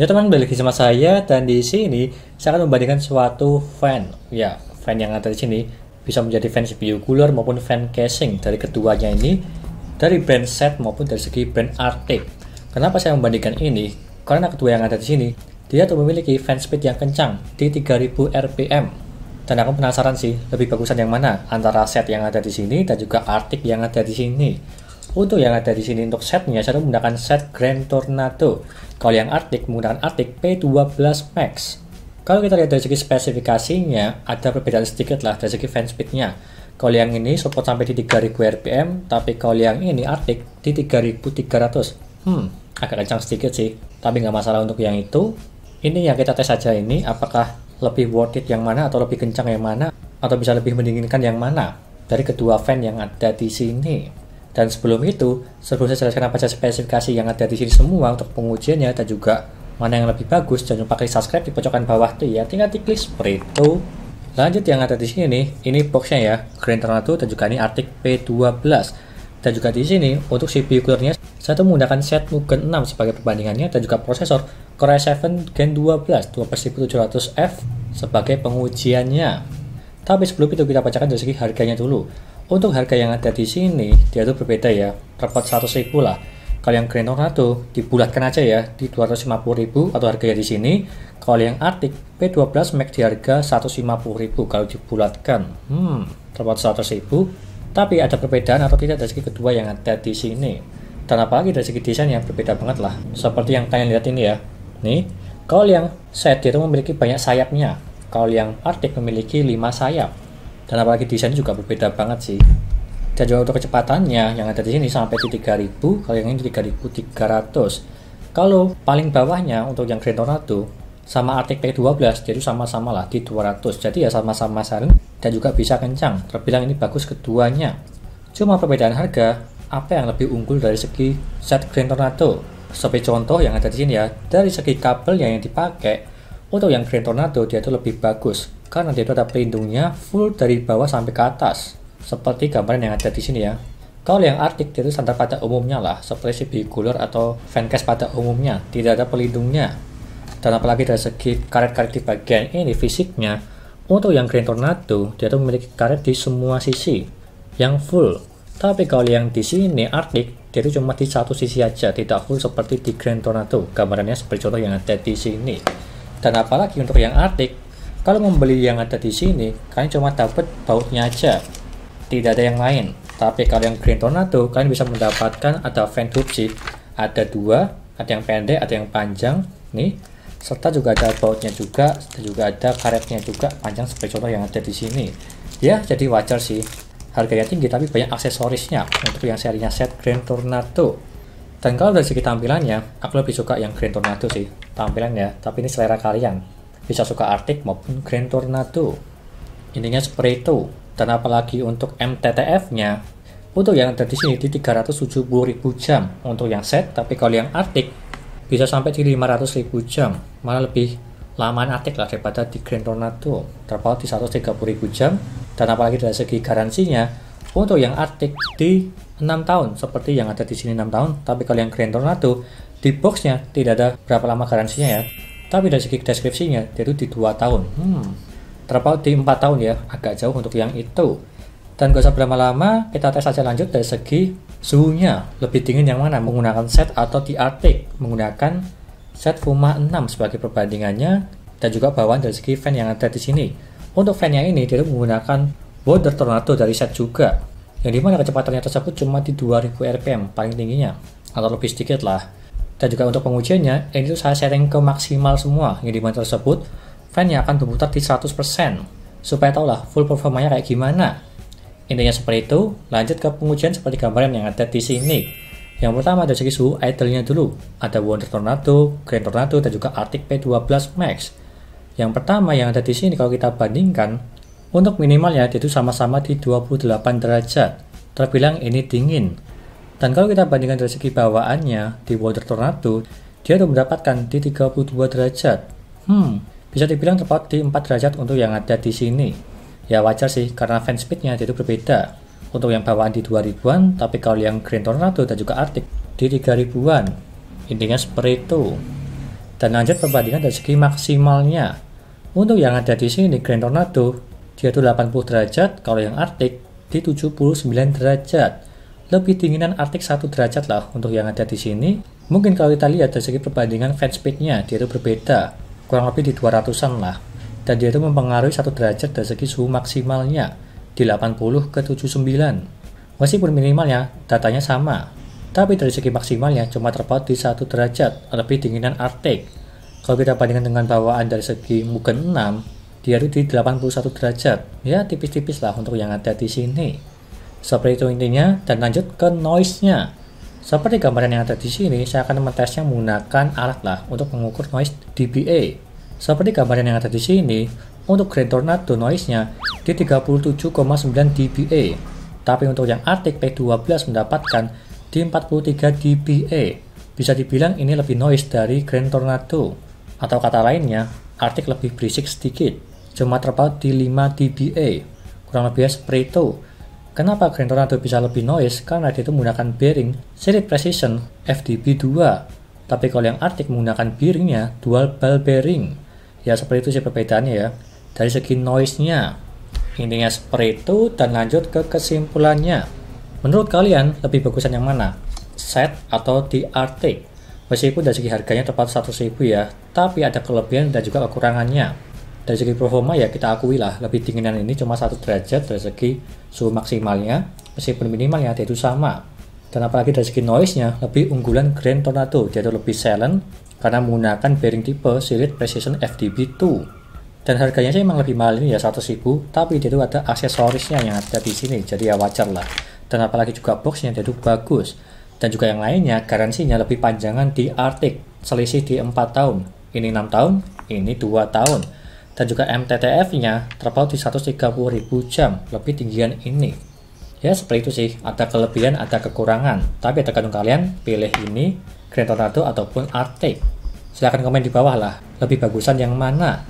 Ya teman balik lagi sama saya dan di sini saya akan membandingkan suatu fan ya fan yang ada di sini bisa menjadi fan CPU cooler maupun fan casing dari keduanya ini dari brand set maupun dari segi brand Arctic. Kenapa saya membandingkan ini? Karena kedua yang ada di sini dia tuh memiliki fan speed yang kencang di 3000 rpm dan aku penasaran sih lebih bagusan yang mana antara set yang ada di sini dan juga Arctic yang ada di sini. Untuk yang ada di sini untuk setnya, saya menggunakan set Grand Tornado. Kalau yang Arctic, menggunakan Arctic P12 Max. Kalau kita lihat dari segi spesifikasinya, ada perbedaan sedikit lah dari segi fan speednya. Kalau yang ini support sampai di 3000 RPM, tapi kalau yang ini Arctic di 3300. Hmm, agak kencang sedikit sih, tapi nggak masalah untuk yang itu. Ini yang kita tes saja ini, apakah lebih worth it yang mana atau lebih kencang yang mana atau bisa lebih mendinginkan yang mana dari kedua fan yang ada di sini. Dan sebelum itu, sebelum saya jelaskan apa saja spesifikasi yang ada di sini semua untuk pengujiannya dan juga mana yang lebih bagus, jangan lupa klik subscribe di pojokan bawah tuh ya. Tinggal diklik itu. Lanjut yang ada di sini nih, ini boxnya ya, Green Tornado dan juga ini Arctic P12. Dan juga di sini untuk CPU core saya tuh menggunakan set Mugen 6 sebagai perbandingannya dan juga prosesor Core i7 Gen 12 12700F sebagai pengujiannya. Tapi sebelum itu kita bacakan dari segi harganya dulu. Untuk harga yang ada di sini, dia tuh berbeda ya. Repot 100 ribu lah. Kalau yang Grand Tornado, dibulatkan aja ya di 250 ribu atau harganya di sini. Kalau yang Arctic, P12 Max di harga 150 ribu kalau dibulatkan. Hmm, repot 100 ribu. Tapi ada perbedaan atau tidak dari segi kedua yang ada di sini. Dan apalagi dari segi desain yang berbeda banget lah. Seperti yang kalian lihat ini ya. Nih, kalau yang set itu memiliki banyak sayapnya. Kalau yang Arctic memiliki 5 sayap dan apalagi desain juga berbeda banget sih dan juga untuk kecepatannya yang ada di sini sampai di 3000 kalau yang ini 3300 kalau paling bawahnya untuk yang Grand Tornado sama Arctic P12 jadi sama-sama lah di 200 jadi ya sama-sama saran dan juga bisa kencang terbilang ini bagus keduanya cuma perbedaan harga apa yang lebih unggul dari segi set Grand Tornado seperti contoh yang ada di sini ya dari segi kabel yang dipakai untuk yang Grand Tornado dia itu lebih bagus bahkan nanti itu ada pelindungnya full dari bawah sampai ke atas seperti gambaran yang ada di sini ya kalau yang Arctic itu standar pada umumnya lah seperti si bigular atau fancase pada umumnya tidak ada pelindungnya dan apalagi dari segi karet-karet di bagian ini fisiknya untuk yang Green Tornado dia itu memiliki karet di semua sisi yang full tapi kalau yang di sini Arctic dia itu cuma di satu sisi aja tidak full seperti di Grand Tornado gambarannya seperti contoh yang ada di sini dan apalagi untuk yang Arctic kalau membeli yang ada di sini, kalian cuma dapat bautnya aja, tidak ada yang lain. Tapi kalau yang Green Tornado, kalian bisa mendapatkan ada fan hoop sih. Ada dua, ada yang pendek, ada yang panjang, nih. Serta juga ada bautnya juga, juga ada karetnya juga panjang seperti contoh yang ada di sini. Ya, jadi wajar sih. Harganya tinggi tapi banyak aksesorisnya untuk yang serinya set Grand Tornado. Dan kalau dari segi tampilannya, aku lebih suka yang Grand Tornado sih tampilannya, tapi ini selera kalian bisa suka Arctic maupun Grand Tornado. Intinya seperti itu. Dan apalagi untuk MTTF-nya, untuk yang ada di sini di 370.000 jam untuk yang set, tapi kalau yang Arctic bisa sampai di 500.000 jam, malah lebih lamaan Arctic lah daripada di Grand Tornado, terpaut di 130.000 jam, dan apalagi dari segi garansinya, untuk yang Arctic di 6 tahun, seperti yang ada di sini 6 tahun, tapi kalau yang Grand Tornado, di boxnya tidak ada berapa lama garansinya ya, tapi dari segi deskripsinya, itu di 2 tahun. Hmm, terpaut di 4 tahun ya, agak jauh untuk yang itu. Dan gak usah berlama-lama, kita tes aja lanjut dari segi suhunya. Lebih dingin yang mana? Menggunakan set atau di Arctic? Menggunakan set Fuma 6 sebagai perbandingannya, dan juga bawaan dari segi fan yang ada di sini. Untuk fan yang ini, dia menggunakan Border Tornado dari set juga, yang dimana kecepatannya tersebut cuma di 2000 RPM, paling tingginya, atau lebih sedikit lah dan juga untuk pengujiannya, ini tuh saya setting ke maksimal semua yang dimana tersebut, fan yang akan berputar di 100%, supaya tau full performanya kayak gimana. Intinya seperti itu, lanjut ke pengujian seperti gambaran yang ada di sini. Yang pertama dari segi suhu idle-nya dulu, ada Wonder Tornado, Grand Tornado, dan juga Arctic P12 Max. Yang pertama yang ada di sini kalau kita bandingkan, untuk minimalnya itu sama-sama di 28 derajat. Terbilang ini dingin, dan kalau kita bandingkan dari segi bawaannya di water tornado, dia sudah mendapatkan di 32 derajat. Hmm, bisa dibilang tepat di 4 derajat untuk yang ada di sini. Ya wajar sih, karena fan speednya itu berbeda. Untuk yang bawaan di 2000-an, tapi kalau yang Green Tornado dan juga Arctic di 3000-an. Intinya seperti itu. Dan lanjut perbandingan dari segi maksimalnya. Untuk yang ada di sini Grand Tornado, dia itu 80 derajat, kalau yang Arctic di 79 derajat lebih dinginan Arctic 1 derajat lah untuk yang ada di sini. Mungkin kalau kita lihat dari segi perbandingan fan speednya, dia itu berbeda, kurang lebih di 200-an lah. Dan dia itu mempengaruhi 1 derajat dari segi suhu maksimalnya, di 80 ke 79. Meskipun minimalnya, datanya sama. Tapi dari segi maksimalnya cuma terpaut di 1 derajat, lebih dinginan Arctic. Kalau kita bandingkan dengan bawaan dari segi Mugen 6, dia itu di 81 derajat. Ya, tipis-tipis lah untuk yang ada di sini. Seperti itu intinya, dan lanjut ke noise-nya. Seperti gambaran yang ada di sini, saya akan mentesnya menggunakan alat lah untuk mengukur noise dBA. Seperti gambaran yang ada di sini, untuk Grand Tornado noise-nya di 37,9 dBA. Tapi untuk yang Arctic P12 mendapatkan di 43 dBA. Bisa dibilang ini lebih noise dari Grand Tornado. Atau kata lainnya, Arctic lebih berisik sedikit, cuma terpaut di 5 dBA. Kurang lebih seperti itu. Kenapa Grand Tornado bisa lebih noise? Karena dia itu menggunakan bearing seri precision FDB2. Tapi kalau yang Arctic menggunakan bearingnya dual ball bearing. Ya seperti itu sih perbedaannya ya. Dari segi noise-nya. Intinya seperti itu dan lanjut ke kesimpulannya. Menurut kalian lebih bagusan yang mana? Set atau di Arctic? Meskipun dari segi harganya tepat ribu ya, tapi ada kelebihan dan juga kekurangannya dari segi performa ya kita akui lah lebih dinginan ini cuma satu derajat dari segi suhu maksimalnya meskipun minimalnya itu sama dan apalagi dari segi noise-nya lebih unggulan Grand Tornado yaitu lebih silent karena menggunakan bearing tipe Silit Precision FDB2 dan harganya sih emang lebih mahal ini ya ribu tapi dia itu ada aksesorisnya yang ada di sini jadi ya wajar lah dan apalagi juga boxnya dia itu bagus dan juga yang lainnya garansinya lebih panjangan di Arctic selisih di 4 tahun ini 6 tahun ini 2 tahun dan juga MTTF-nya terpaut di 130.000 jam, lebih tinggian ini. Ya seperti itu sih, ada kelebihan, ada kekurangan. Tapi tergantung kalian pilih ini, Grand Tornado ataupun Arctic. Silahkan komen di bawah lah, lebih bagusan yang mana.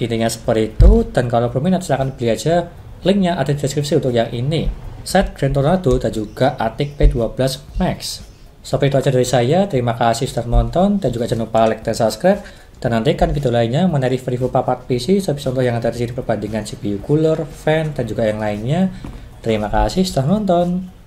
Intinya seperti itu, dan kalau berminat silahkan beli aja, linknya ada di deskripsi untuk yang ini. Set Grand Tornado dan juga Arctic P12 Max. Sampai itu aja dari saya, terima kasih sudah menonton, dan juga jangan lupa like dan subscribe dan nantikan video lainnya menarik review papat PC seperti contoh yang ada di sini perbandingan CPU cooler, fan, dan juga yang lainnya. Terima kasih sudah menonton.